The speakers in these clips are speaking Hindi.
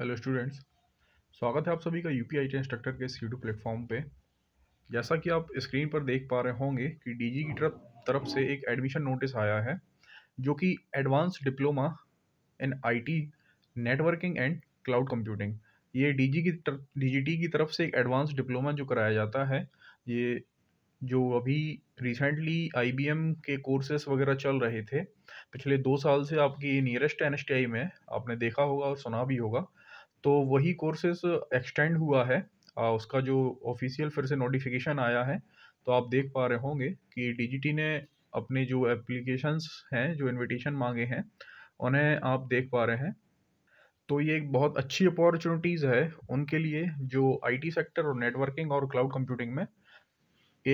हेलो स्टूडेंट्स स्वागत है आप सभी का यू पी आई इंस्ट्रक्टर के इस यूट्यूब प्लेटफॉर्म पे जैसा कि आप स्क्रीन पर देख पा रहे होंगे कि डीजी की तरफ तरफ से एक एडमिशन नोटिस आया है जो कि advance diploma in IT networking and cloud computing ये डीजी की डीजीटी की तरफ से एक एडवांस डिप्लोमा जो कराया जाता है ये जो अभी रिसेंटली आई के कोर्सेस वगैरह चल रहे थे पिछले दो साल से आपकी नियरेस्ट एन में आपने देखा होगा और सुना भी होगा तो वही कोर्सेस एक्सटेंड हुआ है आ, उसका जो ऑफिशियल फिर से नोटिफिकेशन आया है तो आप देख पा रहे होंगे कि डीजीटी ने अपने जो एप्लीकेशंस हैं जो इनविटेशन मांगे हैं उन्हें आप देख पा रहे हैं तो ये एक बहुत अच्छी अपॉर्चुनिटीज़ है उनके लिए जो आईटी सेक्टर और नेटवर्किंग और क्लाउड कंप्यूटिंग में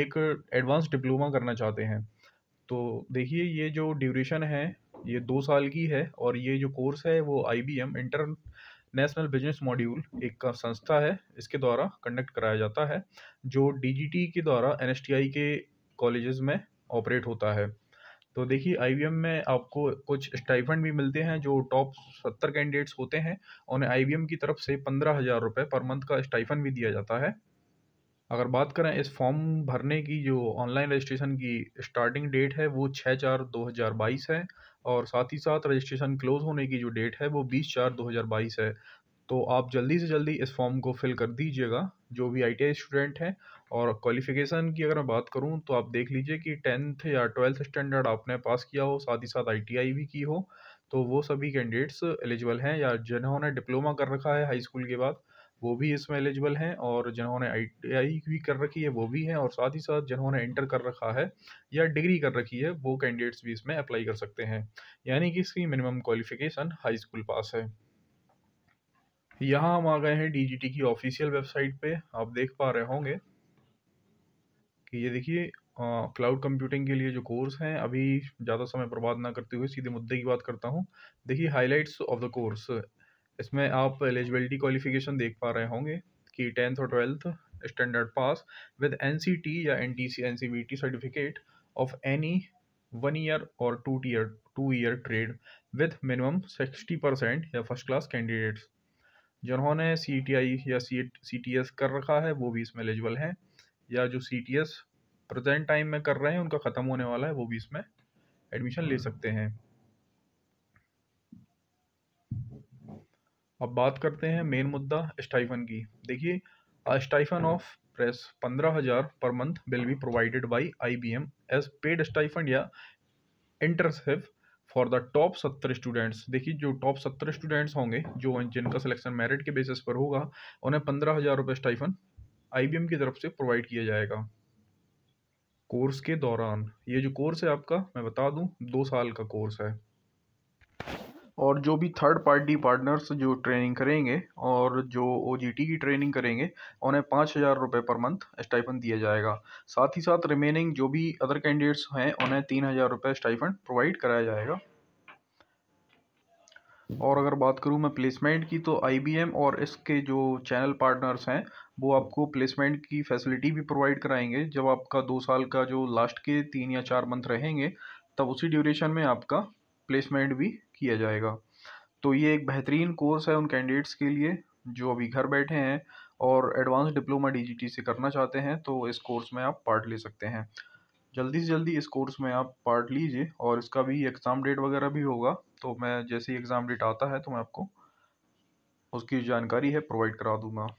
एक एडवांस डिप्लोमा करना चाहते हैं तो देखिए ये जो ड्यूरेशन है ये दो साल की है और ये जो कोर्स है वो I B M international business module एक संस्था है इसके द्वारा कंडक्ट कराया जाता है जो डीजीटी के द्वारा एनएसटीआई के कॉलेजेस में ऑपरेट होता है तो देखिए आईवीएम में आपको कुछ स्टाइफंड भी मिलते हैं जो टॉप सत्तर कैंडिडेट्स होते हैं उन्हें आईवीएम की तरफ से पंद्रह हज़ार रुपये पर मंथ का स्टाइफन भी दिया जाता है अगर बात करें इस फॉर्म भरने की जो ऑनलाइन रजिस्ट्रेशन की स्टार्टिंग डेट है वो छः चार दो हज़ार बाईस है और साथ ही साथ रजिस्ट्रेशन क्लोज़ होने की जो डेट है वो बीस चार दो हज़ार बाईस है तो आप जल्दी से जल्दी इस फॉर्म को फिल कर दीजिएगा जो भी आई स्टूडेंट हैं और क्वालिफिकेशन की अगर मैं बात करूं तो आप देख लीजिए कि टेंथ या ट्वेल्थ स्टैंडर्ड आपने पास किया हो साथ ही साथ आई भी की हो तो वो सभी कैंडिडेट्स एलिजिबल हैं या जिन्होंने डिप्लोमा कर रखा है हाई स्कूल के बाद वो भी इसमें एलिजिबल हैं और जिन्होंने आई भी कर रखी है वो भी हैं और साथ ही साथ जिन्होंने इंटर कर रखा है या डिग्री कर रखी है वो कैंडिडेट्स भी इसमें अप्लाई कर सकते हैं यानी कि इसकी minimum qualification high school pass है यहाँ हम आ गए हैं डीजीटी की ऑफिशियल वेबसाइट पे आप देख पा रहे होंगे कि ये देखिए क्लाउड कंप्यूटिंग के लिए जो कोर्स हैं अभी ज़्यादा समय बर्बाद ना करते हुए सीधे मुद्दे की बात करता हूँ देखिए हाइलाइट्स ऑफ द कोर्स इसमें आप एलिजिबिलिटी क्वालिफिकेशन देख पा रहे होंगे कि टेंथ और twelfth standard pass with N या N T certificate of any one year और two year two year trade with minimum sixty percent या फर्स्ट क्लास कैंडिडेट्स जिन्होंने सी टी आई या सी टी एस कर रखा है वो भी इसमें एलिजिबल हैं या जो C T S present time में कर रहे हैं उनका ख़त्म होने वाला है वो भी इसमें एडमिशन ले सकते हैं अब बात करते हैं मेन मुद्दा स्टाइफन की देखिए स्टाइफन ऑफ प्रेस पंद्रह हज़ार per month will be provided by I B M as paid stipend या इंटरसिव फॉर द टॉप सत्तर स्टूडेंट्स देखिए जो टॉप सत्तर स्टूडेंट्स होंगे जो जिनका सिलेक्शन मेरिट के बेसिस पर होगा उन्हें पंद्रह हज़ार रुपये स्टाइफन आई बी एम की तरफ से प्रोवाइड किया जाएगा कोर्स के दौरान ये जो कोर्स है आपका मैं बता दूँ दो साल का कोर्स है और जो भी थर्ड पार्टी पार्टनर्स जो ट्रेनिंग करेंगे और जो ओ की ट्रेनिंग करेंगे उन्हें पाँच हज़ार रुपये पर मंथ स्टाइफन दिया जाएगा साथ ही साथ रिमेनिंग जो भी अदर कैंडिडेट्स हैं उन्हें तीन हज़ार रुपये स्टाइफन प्रोवाइड कराया जाएगा और अगर बात करूँ मैं प्लेसमेंट की तो आई और इसके जो चैनल पार्टनर्स हैं वो आपको प्लेसमेंट की फैसिलिटी भी प्रोवाइड कराएंगे जब आपका दो साल का जो लास्ट के तीन या चार मंथ रहेंगे तब उसी ड्यूरेशन में आपका प्लेसमेंट भी किया जाएगा तो ये एक बेहतरीन कोर्स है उन कैंडिडेट्स के लिए जो अभी घर बैठे हैं और एडवांस डिप्लोमा डी से करना चाहते हैं तो इस कोर्स में आप पार्ट ले सकते हैं जल्दी से जल्दी इस कोर्स में आप पार्ट लीजिए और इसका भी एग्ज़ाम डेट वगैरह भी होगा तो मैं जैसे ही एग्ज़ाम डेट आता है तो मैं आपको उसकी जानकारी है प्रोवाइड करा दूँगा